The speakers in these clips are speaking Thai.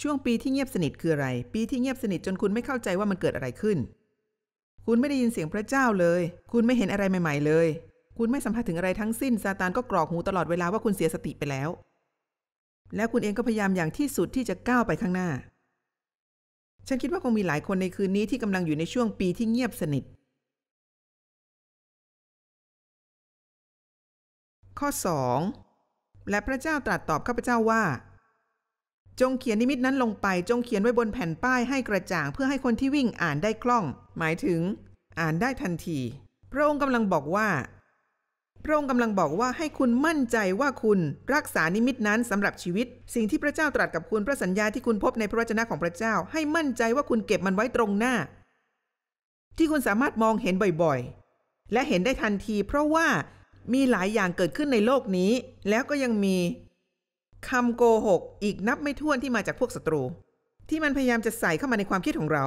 ช่วงปีที่เงียบสนิทคืออะไร ปีที่เงียบสนิทจนคุณไม่เข้าใจว่ามันเกิดอะไรขึ้น คุณไม่ได้ยินเสียงพระเจ้าเลย คุณไม่เห็นอะไรใหม่ๆเลย คุณไม่สัมผัสถึงอะไรทั้งสิ้น ซาตานก็กรอกหูตลอดเวลาว่าคุณเสียสติไปแล้ว แล้วคุณเองก็พยายามอย่างที่สุดที่จะก้าวไปข้างหน้า ฉันคิดว่าคงมีหลายคนในคืนนี้ที่กำลังอยู่ในช่วงปีที่เงียบสนิท ข้อ2และพระเจ้าตรัสตอบข้าพเจ้าว่าจงเขียนนิมิตนั้นลงไปจงเขียนไว้บนแผ่นป้ายให้กระจ่าง เพื่อให้คนที่วิ่งอ่านได้คล่อง หมายถึง อ่านได้ทันที พระองค์กำลังบอกว่าพระองค์กำลังบอกว่าให้คุณมั่นใจว่าคุณรักษานิมิตนั้นสำหรับชีวิต สิ่งที่พระเจ้าตรัสกับคุณพระสัญญาที่คุณพบในพระวจนะของพระเจ้า ให้มั่นใจว่าคุณเก็บมันไว้ตรงหน้า ที่คุณสามารถมองเห็นบ่อยๆและเห็นได้ทันที เพราะว่ามีหลายอย่างเกิดขึ้นในโลกนี้ แล้วก็ยังมีคำโกหกอีกนับไม่ถ้วนที่มาจากพวกศัตรู ที่มันพยายามจะใส่เข้ามาในความคิดของเรา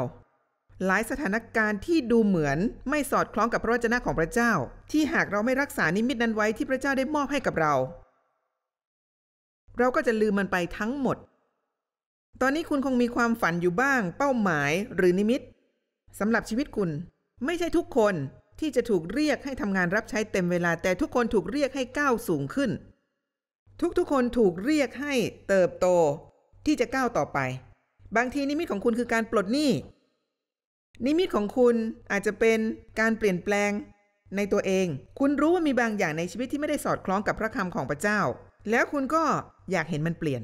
หลายสถานการณ์ที่ดูเหมือนไม่สอดคล้องกับพระวจนะของพระเจ้า ที่หากเราไม่รักษานิมิตนั้นไว้ที่พระเจ้าได้มอบให้กับเรา เราก็จะลืมมันไปทั้งหมด ตอนนี้คุณคงมีความฝันอยู่บ้างเป้าหมายหรือนิมิตสำหรับชีวิตคุณ ไม่ใช่ทุกคนที่จะถูกเรียกให้ทำงานรับใช้เต็มเวลา แต่ทุกคนถูกเรียกให้ก้าวสูงขึ้นทุกๆคนถูกเรียกให้เติบโตที่จะก้าวต่อไป บางทีนิมิตของคุณคือการปลดหนี้ นิมิตของคุณอาจจะเป็นการเปลี่ยนแปลงในตัวเอง คุณรู้ว่ามีบางอย่างในชีวิตที่ไม่ได้สอดคล้องกับพระคำของพระเจ้า แล้วคุณก็อยากเห็นมันเปลี่ยน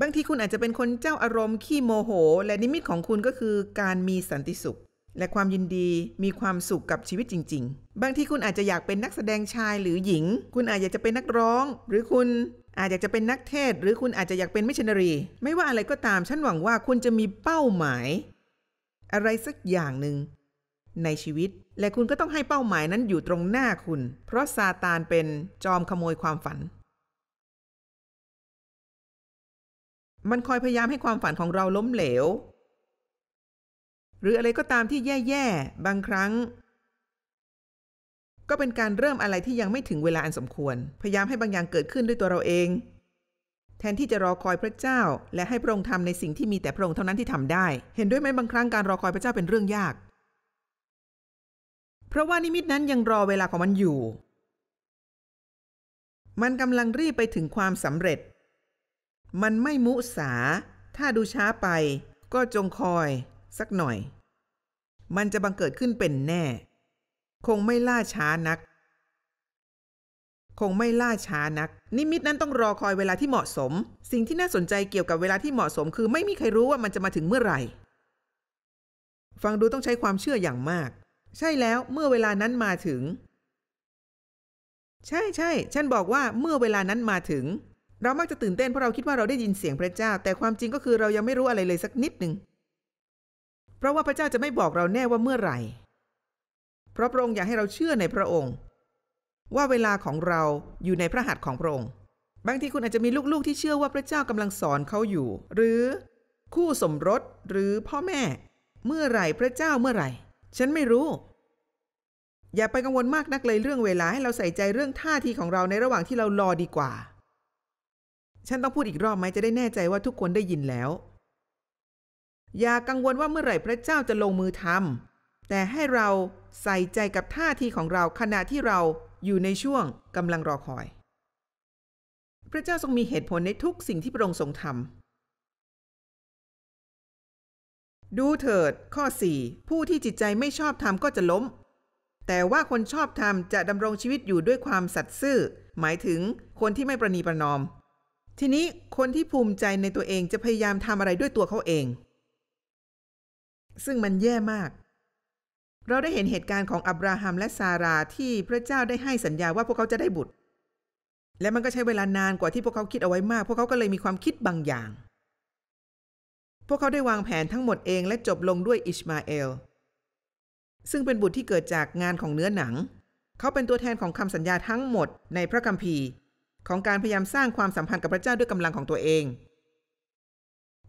บางทีคุณอาจจะเป็นคนเจ้าอารมณ์ขี้โมโห และนิมิตของคุณก็คือ การมีสันติสุข และความยินดีมีความสุขกับชีวิตจริงๆ บางทีคุณอาจจะอยากเป็นนักแสดงชายหรือหญิง คุณอาจอยากจะเป็นนักร้องหรือคุณอาจจะเป็นนักเทศหรือคุณอาจจะอยากเป็นมิชชันนารี ไม่ว่าอะไรก็ตามฉันหวังว่าคุณจะมีเป้าหมาย อะไรสักอย่างหนึ่งในชีวิตและคุณก็ต้องให้เป้าหมายนั้นอยู่ตรงหน้าคุณ เพราะซาตานเป็นจอมขโมยความฝัน มันคอยพยายามให้ความฝันของเราล้มเหลว หรืออะไรก็ตามที่แย่ๆบางครั้งก็เป็นการเริ่มอะไรที่ยังไม่ถึงเวลาอันสมควร พยายามให้บางอย่างเกิดขึ้นด้วยตัวเราเอง แทนที่จะรอคอยพระเจ้าและให้พระองค์ทำในสิ่งที่มีแต่พระองค์เท่านั้นที่ทำได้ เห็นด้วยไหมบางครั้งการรอคอยพระเจ้าเป็นเรื่องยาก เพราะว่านิมิตนั้นยังรอเวลาของมันอยู่ มันกำลังรีบไปถึงความสำเร็จ มันไม่มุสาถ้าดูช้าไป ก็จงคอย สักหน่อย มันจะบังเกิดขึ้นเป็นแน่คงไม่ล่าช้านัก คงไม่ล่าช้านัก นิมิตนั้นต้องรอคอยเวลาที่เหมาะสม สิ่งที่น่าสนใจเกี่ยวกับเวลาที่เหมาะสมคือไม่มีใครรู้ว่ามันจะมาถึงเมื่อไหร่ ฟังดูต้องใช้ความเชื่ออย่างมาก ใช่แล้วเมื่อเวลานั้นมาถึง ใช่ใช่ ฉันบอกว่าเมื่อเวลานั้นมาถึง เรามักจะตื่นเต้นเพราะเราคิดว่าเราได้ยินเสียงพระเจ้า แต่ความจริงก็คือเรายังไม่รู้อะไรเลยสักนิดหนึ่งเพราะว่าพระเจ้าจะไม่บอกเราแน่ว่าเมื่อไหร่เพราะพระองค์อยากให้เราเชื่อในพระองค์ ว่าเวลาของเราอยู่ในพระหัตถ์ของพระองค์ บางที คุณอาจจะมีลูกๆที่เชื่อว่าพระเจ้ากำลังสอนเขาอยู่ หรือ คู่สมรสหรือพ่อแม่ เมื่อไหร่พระเจ้าเมื่อไหร่ ฉันไม่รู้ อย่าไปกังวลมากนักเลย เรื่องเวลา ให้เราใส่ใจเรื่องท่าทีของเราในระหว่างที่เรารอดีกว่า ฉันต้องพูดอีกรอบไหมจะได้แน่ใจว่าทุกคนได้ยินแล้ว อย่ากังวลว่าเมื่อไหร่พระเจ้าจะลงมือทำแต่ให้เราใส่ใจกับท่าทีของเราขณะที่เราอยู่ในช่วงกำลังรอคอย พระเจ้าทรงมีเหตุผลในทุกสิ่งที่พระองค์ทรงทำดูเถิด ข้อ 4 ผู้ที่จิตใจไม่ชอบธรรมก็จะล้ม แต่ว่าคนชอบธรรมจะดำรงชีวิตอยู่ด้วยความสัตย์ซื่อ หมายถึงคนที่ไม่ประนีประนอม ทีนี้คนที่ภูมิใจในตัวเองจะพยายามทำอะไรด้วยตัวเขาเอง ซึ่งมันแย่มากเราได้เห็นเหตุการณ์ของอับราฮัมและซาราที่พระเจ้าได้ให้สัญญาว่าพวกเขาจะได้บุตร และมันก็ใช้เวลานานกว่าที่พวกเขาคิดเอาไว้มาก พวกเขาก็เลยมีความคิดบางอย่าง พวกเขาได้วางแผนทั้งหมดเองและจบลงด้วยอิชมาเอล ซึ่งเป็นบุตรที่เกิดจากงานของเนื้อหนัง เขาเป็นตัวแทนของคำสัญญาทั้งหมดในพระคัมภีร์ ของการพยายามสร้างความสัมพันธ์กับพระเจ้าด้วยกำลัลังของตัวเอง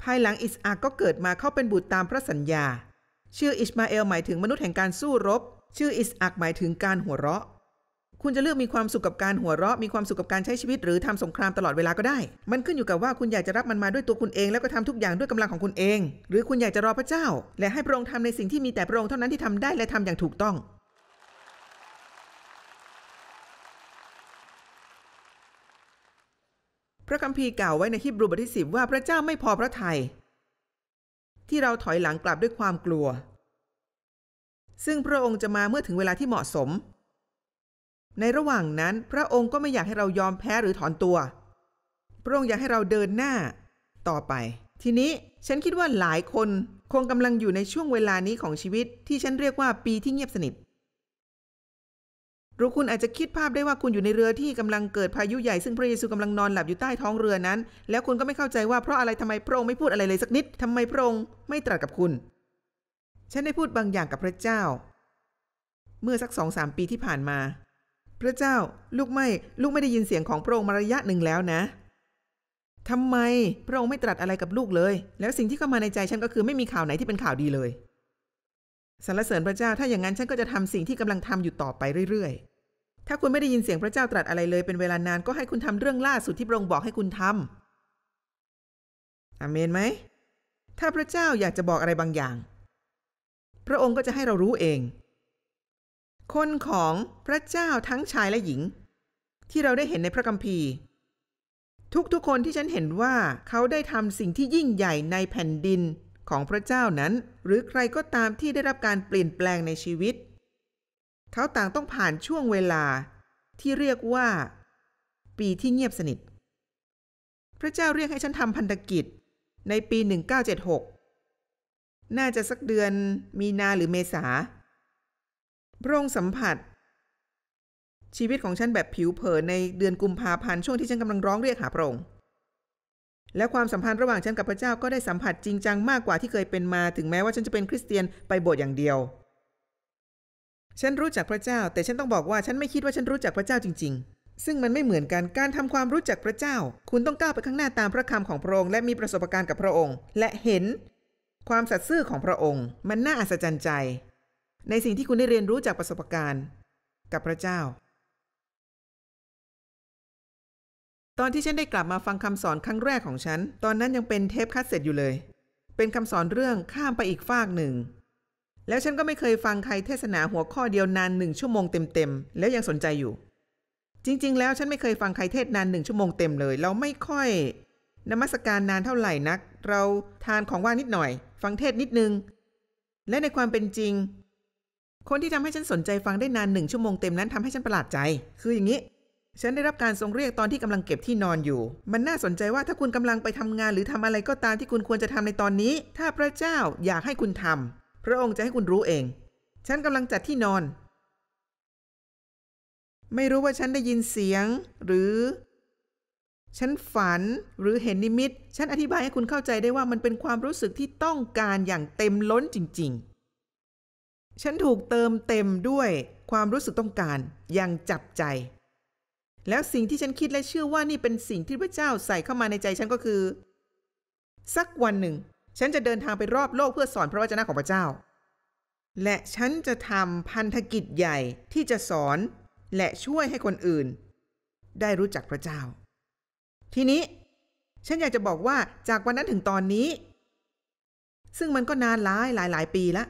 ภายหลังอิสอากก็เกิดมาเขาเป็นบุตรตามพระสัญญาชื่ออิสมาเอลหมายถึงมนุษย์แห่งการสู้รบชื่ออิสอักหมายถึงการหัวเราะ คุณจะเลือกมีความสุขกับการหัวเราะ มีความสุขกับการใช้ชีวิต หรือทำสงครามตลอดเวลาก็ได้ มันขึ้นอยู่กับว่าคุณอยากจะรับมันมา ด้วยตัวคุณเองแล้วก็ทำทุกอย่างด้วยกำลังของคุณเอง หรือคุณอยากจะรอพระเจ้า และให้พระองค์ทำในสิ่งที่มีแต่พระองค์เท่านั้นที่ทำได้และทำอย่างถูกต้อง พระคัมภีร์กล่าวไว้ในฮิบรูบทที่สิบว่าพระเจ้าไม่พอพระทยัยที่เราถอยหลังกลับด้วยความกลัว ซึ่งพระองค์จะมาเมื่อถึงเวลาที่เหมาะสม ในระหว่างนั้น พระองค์ก็ไม่อยากให้เรายอมแพ้หรือถอนตัว พระองค์อยากให้เราเดินหน้า ต่อไป ทีนี้ฉันคิดว่าหลายคน คงกำลังอยู่ในช่วงเวลานี้ของชีวิตที่ฉันเรียกว่าปีที่เงียบสนิทหรือคุณอาจจะคิดภาพได้ว่าคุณอยู่ในเรือที่กำลังเกิดพายุใหญ่ซึ่งพระเยซูกำลังนอนหลับอยู่ใต้ท้องเรือนั้น แล้วคุณก็ไม่เข้าใจว่าเพราะอะไรทำไมพระองค์ไม่พูดอะไรเลยสักนิด ทำไมพระองค์ไม่ตรัสกับคุณ ฉันได้พูดบางอย่างกับพระเจ้า เมื่อสักสองสามปีที่ผ่านมา พระเจ้า ลูกไม่ลูกไม่ได้ยินเสียงของพระองค์มาระยะหนึ่งแล้วนะทำไมพระองค์ไม่ตรัสอะไรกับลูกเลย แล้วสิ่งที่เข้ามาในใจฉันก็คือ ไม่มีข่าวไหนที่เป็นข่าวดีเลยสรรเสริญพระเจ้าถ้าอย่างนั้นฉันก็จะทำสิ่งที่กำลังทำอยู่ต่อไปเรื่อยๆ ถ้าคุณไม่ได้ยินเสียงพระเจ้าตรัสอะไรเลยเป็นเวลานานก็ให้คุณทำเรื่องล่าสุดที่พระองค์บอกให้คุณทำอเมนไหม ถ้าพระเจ้าอยากจะบอกอะไรบางอย่าง พระองค์ก็จะให้เรารู้เอง คนของพระเจ้าทั้งชายและหญิง ที่เราได้เห็นในพระคัมภีร์ ทุกๆ คนที่ฉันเห็นว่าเขาได้ทำสิ่งที่ยิ่งใหญ่ในแผ่นดินของพระเจ้านั้นหรือใครก็ตามที่ได้รับการเปลี่ยนแปลงในชีวิต เขาต่างต้องผ่านช่วงเวลาที่เรียกว่า ปีที่เงียบสนิท พระเจ้าเรียกให้ฉันทำพันธกิจในปี 1976 น่าจะสักเดือนมีนาหรือเมษาพระองค์สัมผัส ชีวิตของฉันแบบผิวเผินในเดือนกุมภาพันธ์ช่วงที่ฉันกำลังร้องเรียกหาพระองค์และความสัมพันธ์ระหว่างฉันกับพระเจ้าก็ได้สัมผัสจริงจังมากกว่าที่เคยเป็นมา ถึงแม้ว่าฉันจะเป็นคริสเตียนไปโบสถ์อย่างเดียว ฉันรู้จักพระเจ้าแต่ฉันต้องบอกว่าฉันไม่คิดว่าฉันรู้จักพระเจ้าจริง ๆ ซึ่งมันไม่เหมือนกันการทำความรู้จักพระเจ้า คุณต้องก้าวไปข้างหน้าตามพระคำของพระองค์และมีประสบการณ์กับพระองค์ และเห็น ความสัตย์ซื่อของพระองค์ มันน่าอัศจรรย์ใจ ในสิ่งที่คุณได้เรียนรู้จากประสบการณ์กับพระเจ้าตอนที่ฉันได้กลับมาฟังคำสอนครั้งแรกของฉัน ตอนนั้นยังเป็นเทปคัสเซ็ตอยู่เลย เป็นคำสอนเรื่องข้ามไปอีกฟากหนึ่ง แล้วฉันก็ไม่เคยฟังใครเทศนาหัวข้อเดียวนานหนึ่งชั่วโมงเต็มๆ แล้วยังสนใจอยู่ จริงๆ แล้วฉันไม่เคยฟังใครเทศนานหนึ่งชั่วโมงเต็มเลย เราไม่ค่อยนมัสการนานเท่าไหร่นัก เราทานของว่างนิดหน่อย ฟังเทศนิดนึง และในความเป็นจริง คนที่ทำให้ฉันสนใจฟังได้นานหนึ่งชั่วโมงเต็มนั้นทำให้ฉันประหลาดใจ คืออย่างนี้ฉันได้รับการทรงเรียกตอนที่กำลังเก็บที่นอนอยู่ มันน่าสนใจว่าถ้าคุณกำลังไปทำงาน หรือทำอะไรก็ตามที่คุณควรจะทำในตอนนี้ ถ้าพระเจ้าอยากให้คุณทำพระองค์จะให้คุณรู้เอง ฉันกำลังจัดที่นอน ไม่รู้ว่าฉันได้ยินเสียง หรือ ฉันฝันหรือเห็นนิมิต ฉันอธิบายให้คุณเข้าใจได้ว่ามันเป็นความรู้สึกที่ต้องการอย่างเต็มล้นจริงๆ ฉันถูกเติมเต็มด้วย ความรู้สึกต้องการอย่างจับใจแล้วสิ่งที่ฉันคิดและเชื่อว่านี่เป็นสิ่งที่พระเจ้าใส่เข้ามาในใจฉันก็คือ สักวันหนึ่ง ฉันจะเดินทางไปรอบโลกเพื่อสอนพระวจนะของพระเจ้า และฉันจะทำพันธกิจใหญ่ที่จะสอนและช่วยให้คนอื่น ได้รู้จักพระเจ้า ทีนี้ ฉันอยากจะบอกว่าจากวันนั้นถึงตอนนี้ ซึ่งมันก็นานหลายหลายหลายปีละ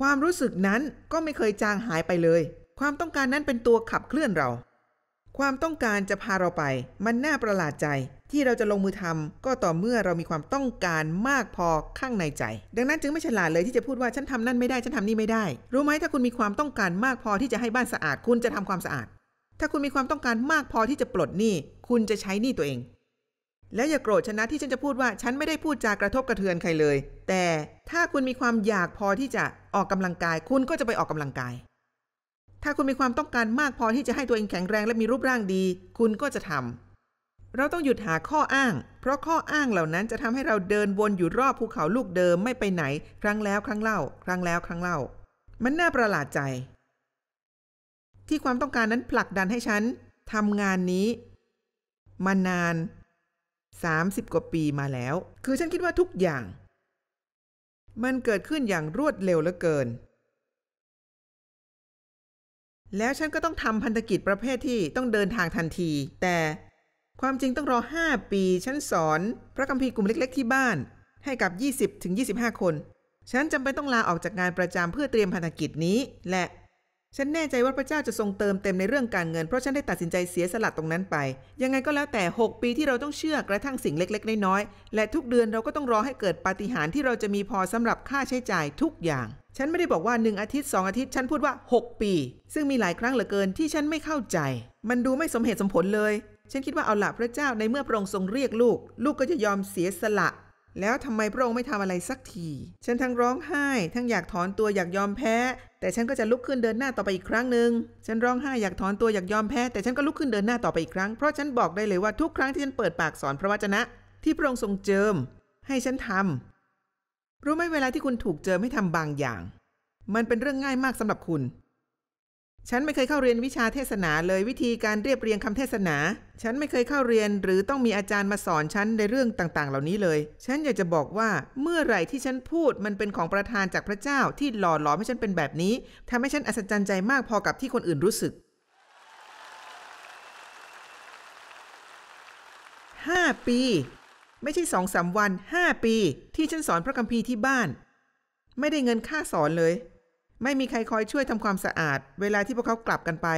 ความรู้สึกนั้นก็ไม่เคยจางหายไปเลย ความต้องการนั้นเป็นตัวขับเคลื่อนเราความต้องการจะพาเราไป มันน่าประหลาดใจที่เราจะลงมือทำ ก็ต่อเมื่อเรามีความต้องการมากพอข้างในใจ ดังนั้นจึงไม่ฉลาดเลยที่จะพูดว่าฉันทำนั่นไม่ได้ฉันทำนี่ไม่ได้รู้ไหมถ้าคุณมีความต้องการมากพอที่จะให้บ้านสะอาด คุณจะทำความสะอาด ถ้าคุณมีความต้องการมากพอที่จะปลดหนี้คุณจะใช้หนี้ตัวเอง แล้วอย่าโกรธฉันนะที่ฉันจะพูดว่าฉันไม่ได้พูดจากระทบกระเทือนใครเลย แต่ถ้าคุณมีความอยากพอที่จะออกกำลังกาย คุณก็จะไปออกกำลังกายถ้าคุณมีความต้องการมากพอที่จะให้ตัวเองแข็งแรงและมีรูปร่างดี คุณก็จะทำ เราต้องหยุดหาข้ออ้างเพราะข้ออ้างเหล่านั้นจะทำให้เราเดินวนอยู่รอบภูเขาลูกเดิมไม่ไปไหน ครั้งแล้วครั้งเล่า ครั้งแล้วครั้งเล่า มันน่าประหลาดใจ ที่ความต้องการนั้นผลักดันให้ฉันทำงานนี้มานาน 30 กว่าปีมาแล้ว คือฉันคิดว่าทุกอย่าง มันเกิดขึ้นอย่างรวดเร็วเหลือเกินแล้วฉันก็ต้องทำพันธกิจประเภทที่ต้องเดินทางทันที แต่ความจริงต้องรอ 5 ปี ฉันสอนพระคัมภีร์กลุ่มเล็กๆที่บ้านให้กับ 20-25 คน ฉันจำเป็นต้องลาออกจากงานประจำเพื่อเตรียมพันธกิจนี้และฉันแน่ใจว่าพระเจ้าจะทรงเติมเต็มในเรื่องการเงินเพราะฉันได้ตัดสินใจเสียสละตรงนั้นไป ยังไงก็แล้วแต่ 6 ปีที่เราต้องเชื่อกระทั่งสิ่งเล็กๆ น้อยๆ และทุกเดือนเราก็ต้องรอให้เกิดปาฏิหาริย์ที่เราจะมีพอสำหรับค่าใช้จ่ายทุกอย่าง ฉันไม่ได้บอกว่า 1 อาทิตย์ 2 อาทิตย์ ฉันพูดว่า 6 ปี ซึ่งมีหลายครั้งเหลือเกินที่ฉันไม่เข้าใจ มันดูไม่สมเหตุสมผลเลย ฉันคิดว่าเอาละพระเจ้าในเมื่อพระองค์ทรงเรียกลูก ลูกก็จะยอมเสียสละแล้วทำไมพระองค์ไม่ทำอะไรสักที ฉันทั้งร้องไห้ ทั้งอยากถอนตัวอยากยอมแพ้ แต่ฉันก็จะลุกขึ้นเดินหน้าต่อไปอีกครั้งหนึ่ง ฉันร้องไห้ อยากถอนตัว อยากยอมแพ้ แต่ฉันก็ลุกขึ้นเดินหน้าต่อไปอีกครั้ง เพราะฉันบอกได้เลยว่าทุกครั้งที่ฉันเปิดปากสอนพระวจนะ ที่พระองค์ทรงเจิม ให้ฉันทำ รู้ไหมเวลาที่คุณถูกเจอไม่ทํทำบางอย่าง มันเป็นเรื่องง่ายมากสำหรับคุณฉันไม่เคยเข้าเรียนวิชาเทศนาเลยวิธีการเรียบเรียงคำเทศนา ฉันไม่เคยเข้าเรียนหรือต้องมีอาจารย์มาสอนฉัน ในเรื่องต่าง ๆ เหล่านี้เลย ฉันอยากจะบอกว่าเมื่อไหร่ที่ฉันพูดมันเป็นของประธานจากพระเจ้าที่หล่อหลอมให้ฉันเป็นแบบนี้ทำให้ฉันอัศจรรย์ใจมากพอกับที่คนอื่นรู้สึกห้าปี ไม่ใช่สองสาวันห้าปี ที่ฉันสอนพระคัมภีร์ที่บ้าน ไม่ได้เงินค่าสอนเลยไม่มีใคร คอยช่วยทำความสะอาด เวลาที่พวกเขากลับกันไป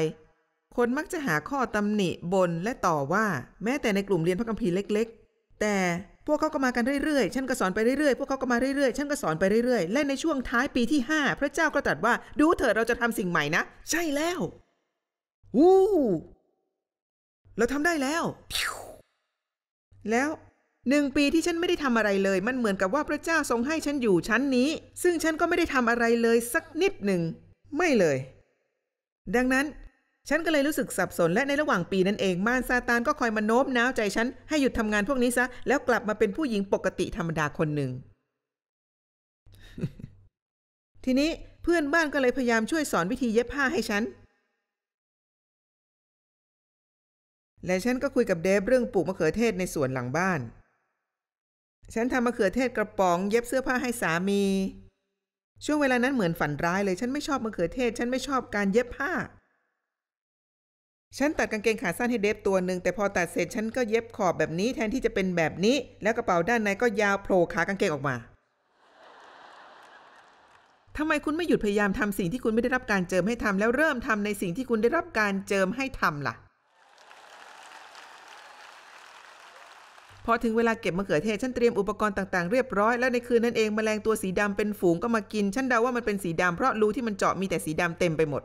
คนมักจะหาข้อตำหนิบนและต่อว่า แม้แต่ในกลุ่มเรียนพระคัมภีร์เล็ก ๆ แต่พวกเขาก็มากันเรื่อยๆ ฉันก็สอน ไปเรื่อยๆ พวกเขาก็มาเรื่อยๆ ฉันก็สอนไปเรื่อยๆ และในช่วง ท้าย ปีที่ 5 พระเจ้า ก็ตรัสว่า ดูเถิดเราจะทำสิ่งใหม่นะใช่แล้ววู้เราทำได้แล้ว แล้วหนึ่งปีที่ฉันไม่ได้ทำอะไรเลย มันเหมือนกับว่าพระเจ้าทรงให้ฉันอยู่ชั้นนี้ ซึ่งฉันก็ไม่ได้ทำอะไรเลยสักนิดหนึ่ง ไม่เลย ดังนั้น ฉันก็เลยรู้สึกสับสนและ ในระหว่างปีนั้นเองมารซาตานก็คอยมาโน้มน้าวใจฉัน ให้หยุดทำงานพวกนี้ซะ แล้วกลับมาเป็นผู้หญิงปกติธรรมดาคนหนึ่งทีนี้เพื่อนบ้านก็เลยพยายามช่วยสอนวิธีเย็บผ้าให้ฉันและฉันก็คุยกับเดฟเรื่องปลูกมะเขือเทศในสวนหลังบ้านฉันทำมะเขือเทศกระป๋องเย็บเสื้อผ้าให้สามี ช่วงเวลานั้นเหมือนฝันร้ายเลยฉันไม่ชอบมะเขือเทศฉันไม่ชอบการเย็บผ้า ฉันตัดกางเกงขาสั้นให้เดฟตัวหนึ่งแต่พอตัดเสร็จฉันก็เย็บขอบแบบนี้แทนที่จะเป็นแบบนี้ แล้วกระเป๋าด้านในก็ยาวโผล่ขากางเกงออกมาทำไมคุณไม่หยุดพยายามทำสิ่งที่คุณไม่ได้รับการเจิมให้ทำแล้วเริ่มทำในสิ่งที่คุณได้รับการเจิมให้ทำล่ะพอถึงเวลาเก็บมะเขือเทศ ฉันเตรียมอุปกรณ์ต่างๆเรียบร้อยแล้วในคืนนั้นเองแมลงตัวสีดำเป็นฝูงก็มากิน ฉันเดาว่ามันเป็นสีดำ เพราะรูที่มันเจาะมีแต่สีดำเต็มไปหมด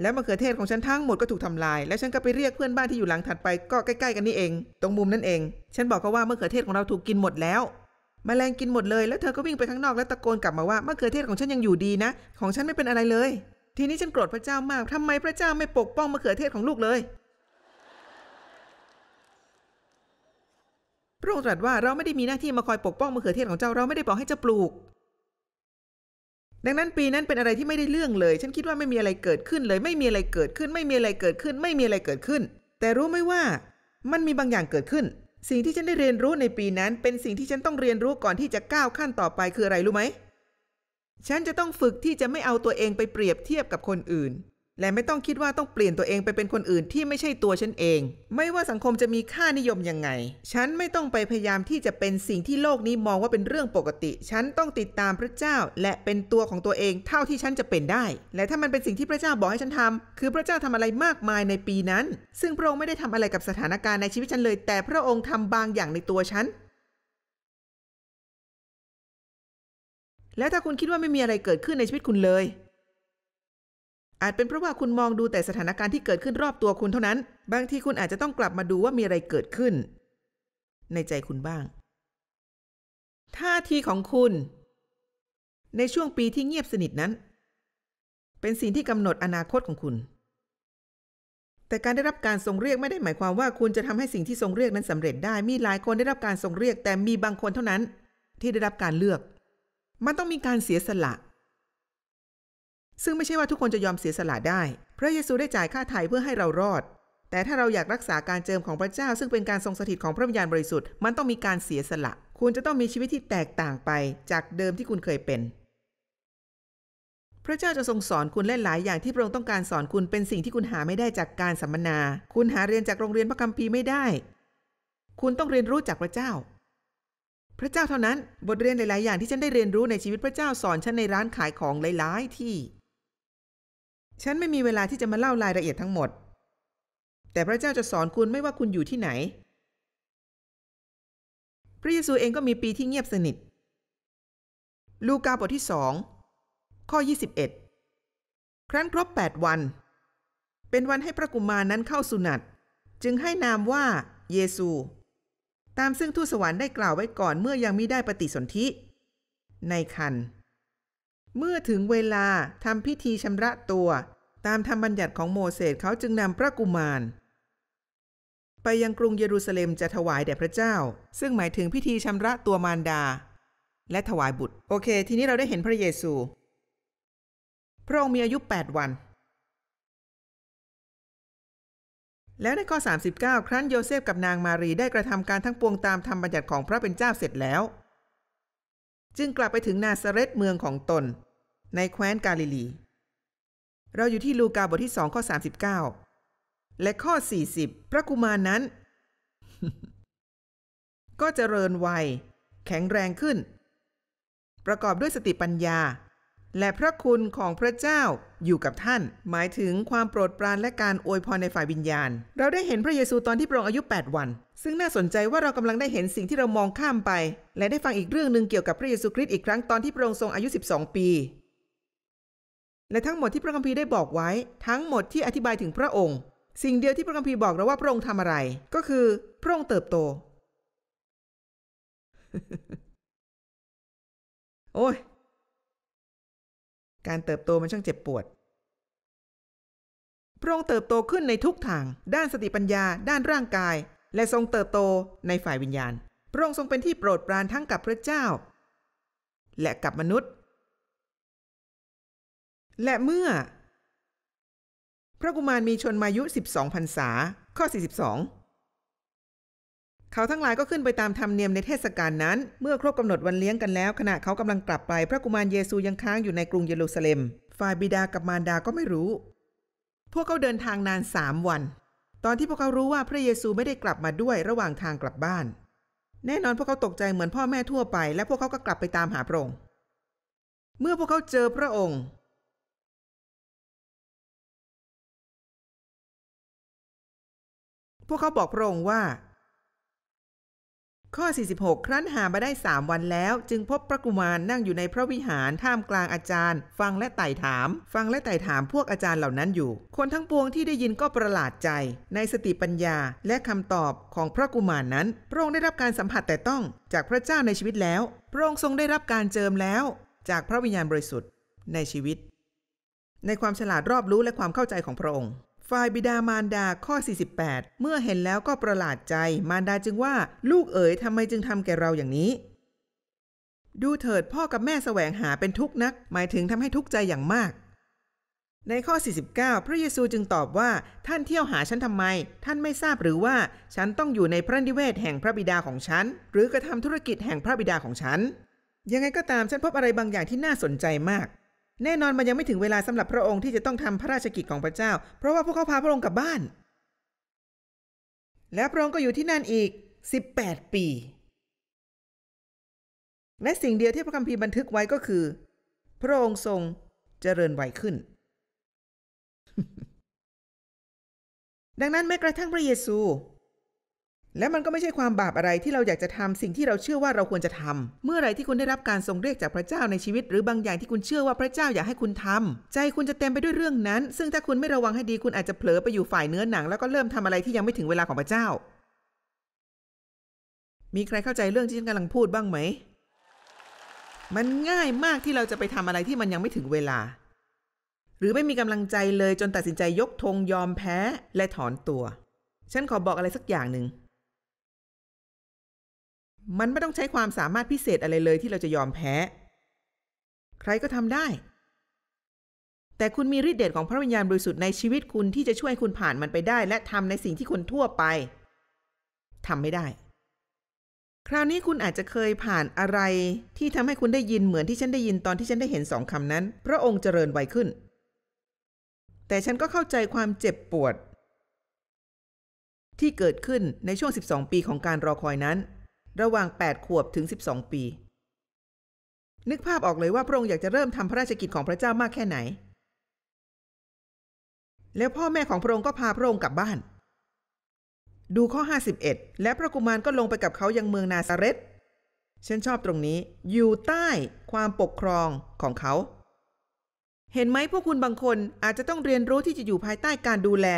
แล้วมะเขือเทศของฉันทั้งหมดก็ถูกทำลาย แล้วฉันก็ไปเรียกเพื่อนบ้านที่อยู่หลังถัดไปก็ใกล้ๆ กันนี่เอง ตรงมุมนั่นเองฉันบอกเขาว่ามะเขือเทศของเราถูกกินหมดแล้วมแมลงกินหมดเลยแล้วเธอก็วิ่งไปข้างนอกแล้วตะโกนกลับมาว่ามะเขือเทศของฉันยังอยู่ดีนะ ของฉันไม่เป็นอะไรเลย ทีนี้ฉันโกรธพระเจ้ามากทำไมพระเจ้าไม่ปกป้องมะเขือเทศของลูกเลยพระองค์ตรัสว่าเราไม่ได้มีหน้าที่มาคอยปกป้องมะเขือเทศของเจ้าเราไม่ได้บอกให้เจ้าปลูก ดังนั้นปีนั้นเป็นอะไรที่ไม่ได้เรื่องเลย ฉันคิดว่าไม่มีอะไรเกิดขึ้นเลยไม่มีอะไรเกิดขึ้น ไม่มีอะไรเกิดขึ้น ไม่มีอะไรเกิดขึ้น แต่รู้ไหมว่ามันมีบางอย่างเกิดขึ้น สิ่งที่ฉันได้เรียนรู้ในปีนั้นเป็นสิ่งที่ฉันต้องเรียนรู้ก่อนที่จะก้าวขั้นต่อไปคืออะไรรู้ไหมฉันจะต้องฝึกที่จะไม่เอาตัวเองไปเปรียบเทียบกับคนอื่นและไม่ต้องคิดว่าต้องเปลี่ยนตัวเองไปเป็นคนอื่นที่ไม่ใช่ตัวฉันเอง ไม่ว่าสังคมจะมีค่านิยมยังไง ฉันไม่ต้องไปพยายามที่จะเป็นสิ่งที่โลกนี้มองว่าเป็นเรื่องปกติ ฉันต้องติดตามพระเจ้า และเป็นตัวของตัวเองเท่าที่ฉันจะเป็นได้และถ้ามันเป็นสิ่งที่พระเจ้าบอกให้ฉันทำ คือพระเจ้าทำอะไรมากมายในปีนั้น ซึ่งพระองค์ไม่ได้ทำอะไรกับสถานการณ์ในชีวิตฉันเลย แต่พระองค์ทำบางอย่างในตัวฉัน และถ้าคุณคิดว่าไม่มีอะไรเกิดขึ้นในชีวิตคุณเลยอาจเป็นเพราะว่าคุณมองดูแต่สถานการณ์ที่เกิดขึ้นรอบตัวคุณเท่านั้นบางทีคุณอาจจะต้องกลับมาดูว่ามีอะไรเกิดขึ้นในใจคุณบ้าง ท่าทีของคุณ ในช่วงปีที่เงียบสนิทนั้น เป็นสิ่งที่กำหนดอนาคตของคุณ แต่การได้รับการทรงเรียกไม่ได้หมายความว่าคุณจะทำให้สิ่งที่ทรงเรียกนั้นสำเร็จได้มีหลายคนได้รับการทรงเรียก แต่มีบางคนเท่านั้น ที่ได้รับการเลือกมันต้องมีการเสียสละซึ่งไม่ใช่ว่าทุกคนจะยอมเสียสละได้พระเยซูได้จ่ายค่าไถ่เพื่อให้เรารอด แต่ถ้าเราอยากรักษาการเจิมของพระเจ้าซึ่งเป็นการทรงสถิตของพระวิญญาณบริสุทธิ์ มันต้องมีการเสียสละ คุณจะต้องมีชีวิตที่แตกต่างไป จากเดิมที่คุณเคยเป็น พระเจ้าจะทรงสอนคุณและหลาย อย่างที่พระองค์ต้องการสอนคุณเป็นสิ่งที่คุณหาไม่ได้จากการสัมมนา คุณหาเรียนจากโรงเรียนพระคัมภีร์ไม่ได้ คุณต้องเรียนรู้จากพระเจ้า พระเจ้าเท่านั้น บทเรียนหลาย ๆ อย่างที่ฉันได้เรียนรู้ในชีวิตพระเจ้าสอนฉันในร้านขายของหลาย ๆ ที่ฉันไม่มีเวลาที่จะมาเล่ารายละเอียดทั้งหมด แต่พระเจ้าจะสอนคุณไม่ว่าคุณอยู่ที่ไหน พระเยซูเองก็มีปีที่เงียบสนิท ลูกาบทที่สอง ข้อ 21 ครั้นครบ 8 วัน เป็นวันให้พระกุมารนนั้นเข้าสุนัตจึงให้นามว่า เยซู ตามซึ่งทูตสวรรค์ได้กล่าวไว้ก่อนเมื่อยังไม่ได้ปฏิสนธิในคันเมื่อถึงเวลาทำพิธีชำระตัว ตามธรรมบัญญัติของโมเสสเขาจึงนำพระกุมาร ไปยังกรุงเยรูซาเล็มจะถวายแด่พระเจ้า ซึ่งหมายถึงพิธีชำระตัวมารดา และถวายบุตร โอเค ทีนี้เราได้เห็นพระเยซู พระองค์มีอายุ 8 วัน แล้วในข้อ 39 ครั้นโยเซฟกับนางมารีได้กระทำการทั้งปวงตามธรรมบัญญัติของพระเป็นเจ้าเสร็จแล้ว จึงกลับไปถึงนาซาเรตเมืองของตนในแคว้นกาลิลี เราอยู่ที่ลูกาบทที่สองข้อ 39 และข้อ 40 พระกุมารนั้น ก็เจริญวัย แข็งแรงขึ้น ประกอบด้วยสติปัญญา และพระคุณของพระเจ้าอยู่กับท่าน หมายถึงความโปรดปรานและการอวยพรในฝ่ายวิญญาณ เราได้เห็นพระเยซูตอนที่พระองค์อายุ 8 วัน ซึ่งน่าสนใจว่าเรากำลังได้เห็นสิ่งที่เรามองข้ามไป และได้ฟังอีกเรื่องหนึ่งเกี่ยวกับพระเยซูคริสต์อีกครั้งตอนที่พระองค์ทรงอายุ 12 ปีและทั้งหมดที่พระคัมภีร์ได้บอกไว้ ทั้งหมดที่อธิบายถึงพระองค์ สิ่งเดียวที่พระคัมภีร์บอกเราว่าพระองค์ทำอะไร ก็คือพระองค์เติบโต โอ้ย การเติบโตมันช่างเจ็บปวด พระองค์เติบโตขึ้นในทุกทาง ด้านสติปัญญา ด้านร่างกาย และทรงเติบโตในฝ่ายวิญญาณ พระองค์ทรงเป็นที่โปรดปรานทั้งกับพระเจ้า และกับมนุษย์และเมื่อ พระกุมารมีชนมายุ 12พรรษา ข้อ 42 เขาทั้งหลายก็ขึ้นไปตามธรรมเนียมในเทศกาลนั้น เมื่อครบกำหนดวันเลี้ยงกันแล้วขณะเขากำลังกลับไปพระกุมารเยซูยังค้างอยู่ในกรุงเยรูซาเล็มฝ่ายบิดากับมารดาก็ไม่รู้ พวกเขาเดินทางนานสามวัน ตอนที่พวกเขารู้ว่าพระเยซูไม่ได้กลับมาด้วยระหว่างทางกลับบ้าน แน่นอนพวกเขาตกใจเหมือนพ่อแม่ทั่วไป และพวกเขาก็กลับไปตามหาพระองค์ เมื่อพวกเขาเจอพระองค์พวกเขาบอกพระองค์ว่า ข้อ 46 ครั้นหามาได้สามวันแล้ว จึงพบพระกุมารนนั่งอยู่ในพระวิหารท่ามกลางอาจารย์ ฟังและไต่ถาม ฟังและไต่ถามพวกอาจารย์เหล่านั้นอยู่ คนทั้งปวงที่ได้ยินก็ประหลาดใจ ในสติปัญญา และคำตอบของพระกุมารนนั้นพระองค์ได้รับการสัมผัสแต่ต้องจากพระเจ้าในชีวิตแล้ว พระองค์ทรงได้รับการเจิมแล้ว จากพระวิญญาณบริสุทธิ์ในชีวิต ในความฉลาดรอบรู้และความเข้าใจของพระองค์ฝ่ายบิดามารดาข้อ48เมื่อเห็นแล้วก็ประหลาดใจมารดาจึงว่าลูกเอ๋ยทำไมจึงทำแก่เราอย่างนี้ ดูเถิดพ่อกับแม่แสวงหาเป็นทุกข์นักหมายถึงทำให้ทุกข์ใจอย่างมาก ในข้อ 49 พระเยซูจึงตอบว่า ท่านเที่ยวหาฉันทำไม ท่านไม่ทราบหรือว่าฉันต้องอยู่ในพระนิเวศแห่งพระบิดาของฉันหรือกระทำธุรกิจแห่งพระบิดาของฉัน ยังไงก็ตามฉันพบอะไรบางอย่างที่น่าสนใจมากแน่นอนมันยังไม่ถึงเวลาสำหรับพระองค์ที่จะต้องทำพระราชกิจของพระเจ้า เพราะว่าพวกเขาพาพระองค์กลับบ้าน แล้วพระองค์ก็อยู่ที่นั่นอีก 18 ปี และสิ่งเดียวที่พระคัมภีร์บันทึกไว้ก็คือ พระองค์ทรงเจริญวัยขึ้น ดังนั้นแม้กระทั่งพระเยซูและมันก็ไม่ใช่ความบาปอะไรที่เราอยากจะทำสิ่งที่เราเชื่อว่าเราควรจะทำ เมื่อไรที่คุณได้รับการทรงเรียกจากพระเจ้าในชีวิต หรือบางอย่างที่คุณเชื่อว่าพระเจ้าอยากให้คุณทำ ใจคุณจะเต็มไปด้วยเรื่องนั้น ซึ่งถ้าคุณไม่ระวังให้ดีคุณอาจจะเผลอไปอยู่ฝ่ายเนื้อหนังแล้วก็เริ่มทำอะไรที่ยังไม่ถึงเวลาของพระเจ้า มีใครเข้าใจเรื่องที่ฉันกำลังพูดบ้างไหมมันง่ายมากที่เราจะไปทำอะไรที่มันยังไม่ถึงเวลา หรือไม่มีกำลังใจเลยจนตัดสินใจยกธงยอมแพ้และถอนตัว ฉันขอบอกอะไรสักอย่างหนึ่งมันไม่ต้องใช้ความสามารถพิเศษอะไรเลยที่เราจะยอมแพ้ ใครก็ทำได้ แต่คุณมีฤทธิ์เดชของพระวิญญาณบริสุทธิ์ในชีวิตคุณที่จะช่วยคุณผ่านมันไปได้และทำในสิ่งที่คนทั่วไปทำไม่ได้ คราวนี้คุณอาจจะเคยผ่านอะไรที่ทำให้คุณได้ยินเหมือนที่ฉันได้ยินตอนที่ฉันได้เห็นสองคำนั้น พระองค์เจริญไวขึ้น แต่ฉันก็เข้าใจความเจ็บปวด ที่เกิดขึ้นในช่วง 12 ปีของการรอคอยนั้นระหว่าง 8 ขวบถึง 12 ปี นึกภาพออกเลยว่า พระองค์อยากจะเริ่มทำพระราชกิจของพระเจ้ามากแค่ไหน แล้วพ่อแม่ของพระองค์ก็พาพระองค์กลับบ้าน ดูข้อ 51 และพระกุมารก็ลงไปกับเขายังเมืองนาซาเรตฉันชอบตรงนี้ อยู่ใต้ความปกครองของเขา เห็นไหมพวกคุณบางคนอาจจะต้องเรียนรู้ที่จะอยู่ภายใต้การดูแล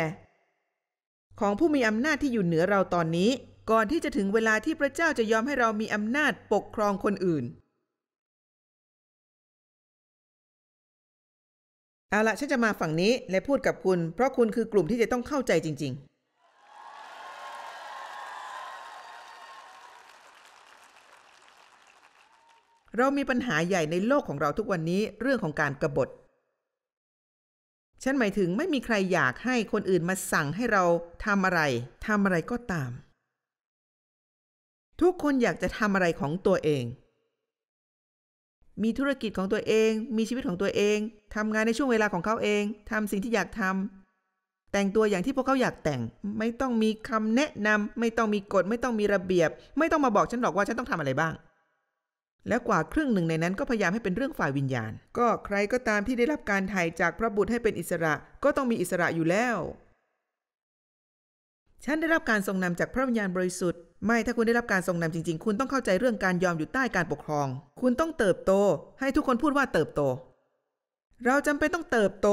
ของผู้มีอำนาจที่อยู่เหนือเราตอนนี้ก่อนที่จะถึงเวลาที่พระเจ้าจะยอมให้เรามีอำนาจปกครองคนอื่น เอาละฉันจะมาฝั่งนี้และพูดกับคุณ เพราะคุณคือกลุ่มที่จะต้องเข้าใจจริงๆ เรามีปัญหาใหญ่ในโลกของเราทุกวันนี้เรื่องของการกรบฏ ฉันหมายถึงไม่มีใครอยากให้คนอื่นมาสั่งให้เราทำอะไรทำอะไรก็ตามทุกคนอยากจะทำอะไรของตัวเอง มีธุรกิจของตัวเอง มีชีวิตของตัวเอง ทำงานในช่วงเวลาของเขาเอง ทำสิ่งที่อยากทำ แต่งตัวอย่างที่พวกเขาอยากแต่ง ไม่ต้องมีคำแนะนำ ไม่ต้องมีกฎ ไม่ต้องมีระเบียบ ไม่ต้องมาบอกฉันหรอกว่าฉันต้องทำอะไรบ้าง และกว่าครึ่งหนึ่งในนั้นก็พยายามให้เป็นเรื่องฝ่ายวิญญาณ ก็ใครก็ตามที่ได้รับการไถ่จากพระบุตรให้เป็นอิสระก็ต้องมีอิสระอยู่แล้วฉันได้รับการทรงนำจากพระวิญญาณบริสุทธิ์ ไม่ ถ้าคุณได้รับการทรงนำจริงๆ คุณต้องเข้าใจเรื่องการยอมอยู่ใต้การปกครอง คุณต้องเติบโต ให้ทุกคนพูดว่าเติบโต เราจำเป็นต้องเติบโต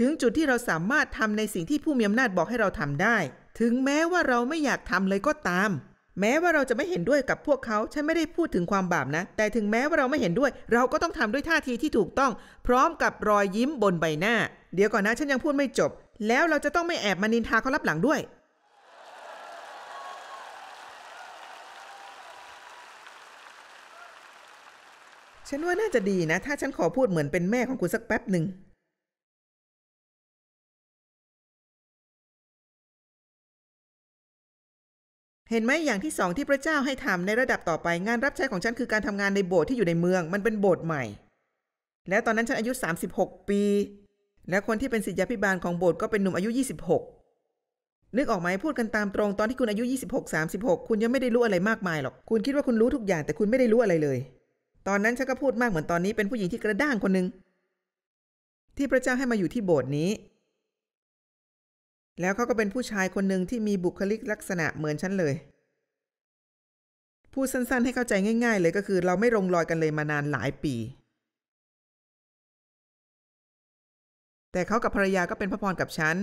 ถึงจุดที่เราสามารถทำในสิ่งที่ผู้มีอำนาจบอกให้เราทำได้ ถึงแม้ว่าเราไม่อยากทำเลยก็ตาม แม้ว่าเราจะไม่เห็นด้วยกับพวกเขาฉันไม่ได้พูดถึงความบาปนะ แต่ถึงแม้ว่าเราไม่เห็นด้วย เราก็ต้องทำด้วยท่าทีที่ถูกต้อง พร้อมกับรอยยิ้มบนใบหน้า เดี๋ยวก่อนนะฉันยังพูดไม่จบ แล้วเราจะต้องไม่แอบมานินทาเขาลับหลังด้วยฉันว่าน่าจะดีนะถ้าฉันขอพูดเหมือนเป็นแม่ของคุณสักแป๊บหนึ่งเห็นไหมอย่างที่สองที่พระเจ้าให้ทำในระดับต่อไปงานรับใช้ของฉันคือการทำงานในโบสถ์ที่อยู่ในเมือง มันเป็นโบสถ์ใหม่ แล้วตอนนั้นฉันอายุ 36 ปี และคนที่เป็นศิษยาภิบาลของโบสถ์ก็เป็นหนุ่มอายุ 26 นึกออกไหมพูดกันตามตรงตอนที่คุณอายุ 26 36 คุณยังไม่ได้รู้อะไรมากมายหรอกคุณคิดว่าคุณรู้ทุกอย่างแต่คุณไม่ได้รู้อะไรเลยตอนนั้นฉันก็พูดมากเหมือนตอนนี้เป็นผู้หญิงที่กระด้างคนหนึ่งที่พระเจ้าให้มาอยู่ที่โบสถ์นี้ แล้วเขาก็เป็นผู้ชายคนหนึ่งที่มีบุคลิกลักษณะเหมือนฉันเลยพูดสั้นๆให้เข้าใจง่าย ๆ เลยก็คือเราไม่ลงรอยกันเลยมานานหลายปี แต่เขากับภรรยาก็เป็นพระพรกับฉัน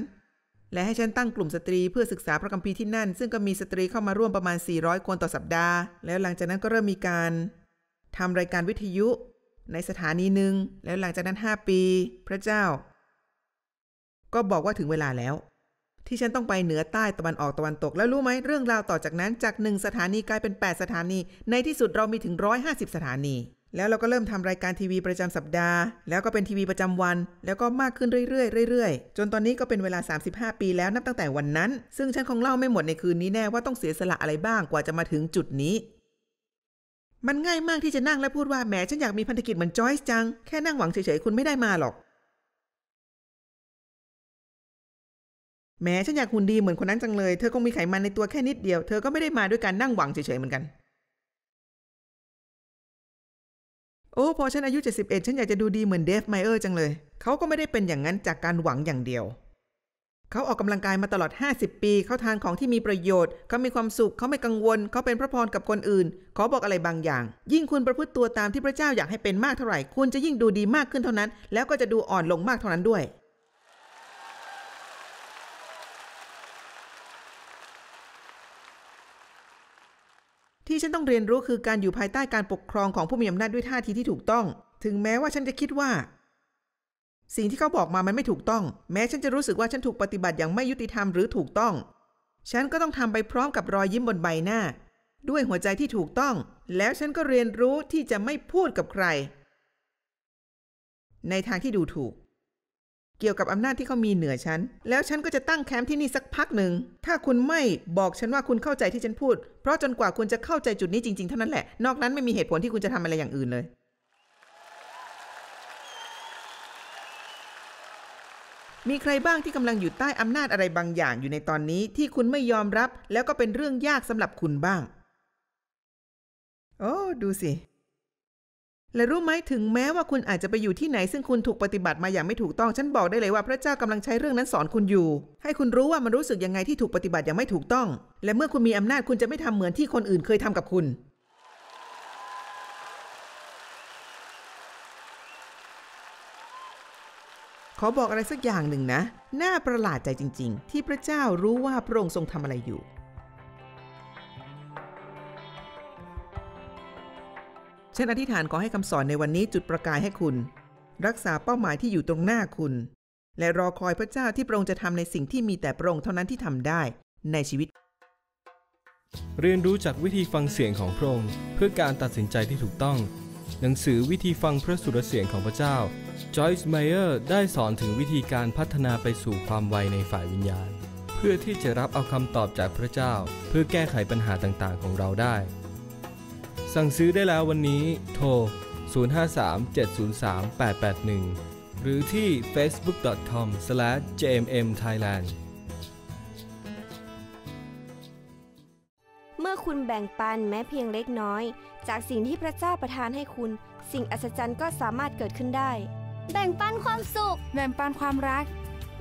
และให้ฉันตั้งกลุ่มสตรีเพื่อศึกษาพระคัมภีร์ที่นั่น ซึ่งก็มีสตรีเข้ามาร่วมประมาณ 400คนต่อสัปดาห์ แล้วหลังจากนั้นก็เริ่มมีการทำรายการวิทยุในสถานีหนึ่งแล้วหลังจากนั้น 5 ปี พระเจ้า ก็บอกว่าถึงเวลาแล้ว ที่ฉันต้องไปเหนือใต้ตะวันออกตะวันตก แล้วรู้ไหมเรื่องราวต่อจากนั้นจากหนึ่งสถานีกลายเป็น 8 สถานี ในที่สุดเรามีถึง 150 สถานี แล้วเราก็เริ่มทำรายการทีวีประจำสัปดาห์แล้วก็เป็นทีวีประจำวัน แล้วก็มากขึ้นเรื่อยๆเรื่อยๆจนตอนนี้ก็เป็นเวลา 35 ปี แล้วนับตั้งแต่วันนั้น ซึ่งฉันคงเล่าไม่หมดในคืนนี้แน่ว่าต้องเสียสละอะไรบ้างกว่าจะมาถึงจุดนี้มันง่ายมากที่จะนั่งและพูดว่าแหมฉันอยากมีพันธกิจเหมือนจอยส์จัง แค่นั่งหวังเฉยๆคุณไม่ได้มาหรอกแหมฉันอยากหุ่นดีเหมือนคนนั้นจังเลยเธอคงมีไขมันในตัวแค่นิดเดียวเธอก็ไม่ได้มาด้วยการนั่งหวังเฉยๆเหมือนกัน โอ้พอฉันอายุ71ฉันอยากจะดูดีเหมือนเดฟไมเออร์จังเลย เขาก็ไม่ได้เป็นอย่างนั้นจากการหวังอย่างเดียวเขาออกกำลังกายมาตลอด 50 ปี เขาทานของที่มีประโยชน์ เขามีความสุข เขาไม่กังวล เขาเป็นพระพรกับคนอื่น ขอบอกอะไรบางอย่าง ยิ่งคุณประพฤติตัวตามที่พระเจ้าอยากให้เป็นมากเท่าไหร่ คุณจะยิ่งดูดีมากขึ้นเท่านั้น แล้วก็จะดูอ่อนลงมากเท่านั้นด้วย ที่ฉันต้องเรียนรู้คือการอยู่ภายใต้การปกครองของผู้มีอำนาจด้วยท่าทีที่ถูกต้อง ถึงแม้ว่าฉันจะคิดว่าสิ่งที่เขาบอกมามันไม่ถูกต้อง แม้ฉันจะรู้สึกว่าฉันถูกปฏิบัติอย่างไม่ยุติธรรมหรือถูกต้อง ฉันก็ต้องทำไปพร้อมกับรอยยิ้มบนใบหน้า ด้วยหัวใจที่ถูกต้อง แล้วฉันก็เรียนรู้ที่จะไม่พูดกับใคร ในทางที่ดูถูก เกี่ยวกับอำนาจที่เขามีเหนือฉัน แล้วฉันก็จะตั้งแคมป์ที่นี่สักพักหนึ่งถ้าคุณไม่บอกฉันว่าคุณเข้าใจที่ฉันพูดเพราะจนกว่าคุณจะเข้าใจจุดนี้จริงๆเท่านั้นแหละนอกนั้นไม่มีเหตุผลที่คุณจะทำอะไรอย่างอื่นเลยมีใครบ้างที่กำลังอยู่ใต้อำนาจอะไรบางอย่างอยู่ในตอนนี้ที่คุณไม่ยอมรับ แล้วก็เป็นเรื่องยากสำหรับคุณบ้าง โอ้ ดูสิ และรู้ไหมถึงแม้ว่าคุณอาจจะไปอยู่ที่ไหน ซึ่งคุณถูกปฏิบัติมาอย่างไม่ถูกต้อง ฉันบอกได้เลยว่าพระเจ้ากำลังใช้เรื่องนั้นสอนคุณอยู่ ให้คุณรู้ว่ามันรู้สึกยังไงที่ถูกปฏิบัติอย่างไม่ถูกต้อง และเมื่อคุณมีอำนาจคุณจะไม่ทำเหมือนที่คนอื่นเคยทำกับคุณขอบอกอะไรสักอย่างหนึ่งนะ น่าประหลาดใจจริงๆ ที่พระเจ้ารู้ว่าพระองค์ทรงทำอะไรอยู่ฉันอธิษฐานขอให้คำสอนในวันนี้จุดประกายให้คุณ รักษาเป้าหมายที่อยู่ตรงหน้าคุณ และรอคอยพระเจ้าที่พระองค์จะทำในสิ่งที่มีแต่พระองค์เท่านั้นที่ทำได้ในชีวิต เรียนรู้จากวิธีฟังเสียงของพระองค์เพื่อการตัดสินใจที่ถูกต้อง หนังสือวิธีฟังพระสุรเสียงของพระเจ้าจอยส์ไมเออร์ได้สอนถึงวิธีการพัฒนาไปสู่ความไวในฝ่ายวิญญาณ เพื่อที่จะรับเอาคำตอบจากพระเจ้าเพื่อแก้ไขปัญหาต่าง ๆ ของเราได้ สั่งซื้อได้แล้ววันนี้โทร 053-703-881 หรือที่ facebook.com/jmthailand m เมื่อคุณแบ่งปันแม้เพียงเล็กน้อย จากสิ่งที่พระเจ้าประทานให้คุณ สิ่งอัศจรรย์ก็สามารถเกิดขึ้นได้แบ่งปันความสุข แบ่งปันความรัก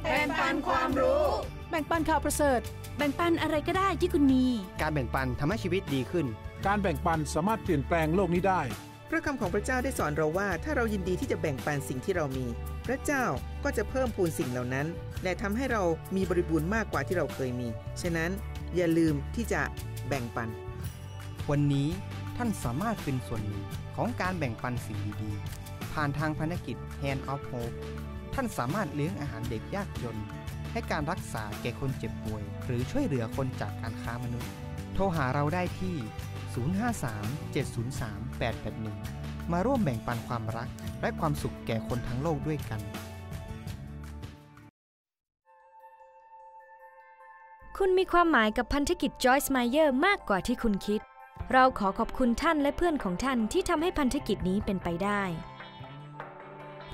แบ่งปันความรู้ แบ่งปันข่าวประเสริฐ แบ่งปันอะไรก็ได้ที่คุณมี การแบ่งปันทำให้ชีวิตดีขึ้น การแบ่งปันสามารถเปลี่ยนแปลงโลกนี้ได้ พระคำของพระเจ้าได้สอนเราว่าถ้าเรายินดีที่จะแบ่งปันสิ่งที่เรามี พระเจ้าก็จะเพิ่มพูนสิ่งเหล่านั้น และทำให้เรามีบริบูรณ์มากกว่าที่เราเคยมี ฉะนั้นอย่าลืมที่จะแบ่งปัน วันนี้ท่านสามารถเป็นส่วนหนึ่งของการแบ่งปันสิ่งดีๆผ่านทางพันธกิจ Hand of Hope ท่านสามารถเลี้ยงอาหารเด็กยากจน ให้การรักษาแก่คนเจ็บป่วย หรือช่วยเหลือคนจากการค้ามนุษย์ โทรหาเราได้ที่ 053-703-881มาร่วมแบ่งปันความรัก และความสุขแก่คนทั้งโลกด้วยกัน คุณมีความหมายกับพันธกิจ Joyce Meyer มากกว่าที่คุณคิด เราขอขอบคุณท่านและเพื่อนของท่านที่ทำให้พันธกิจนี้เป็นไปได้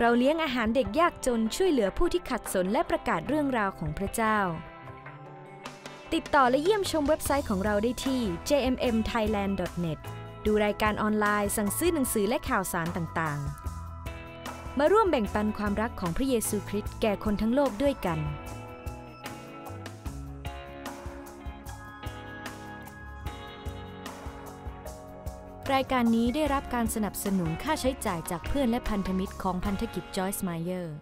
เราเลี้ยงอาหารเด็กยากจน ช่วยเหลือผู้ที่ขัดสนและประกาศเรื่องราวของพระเจ้า ติดต่อและเยี่ยมชมเว็บไซต์ของเราได้ที่ jmmthailand.net ดูรายการออนไลน์ สั่งซื้อหนังสือและข่าวสารต่างๆ มาร่วมแบ่งปันความรักของพระเยซูคริสต์แก่คนทั้งโลกด้วยกันรายการนี้ได้รับการสนับสนุนค่าใช้จ่ายจากเพื่อนและพันธมิตรของพันธกิจจอยส์มาเยอร์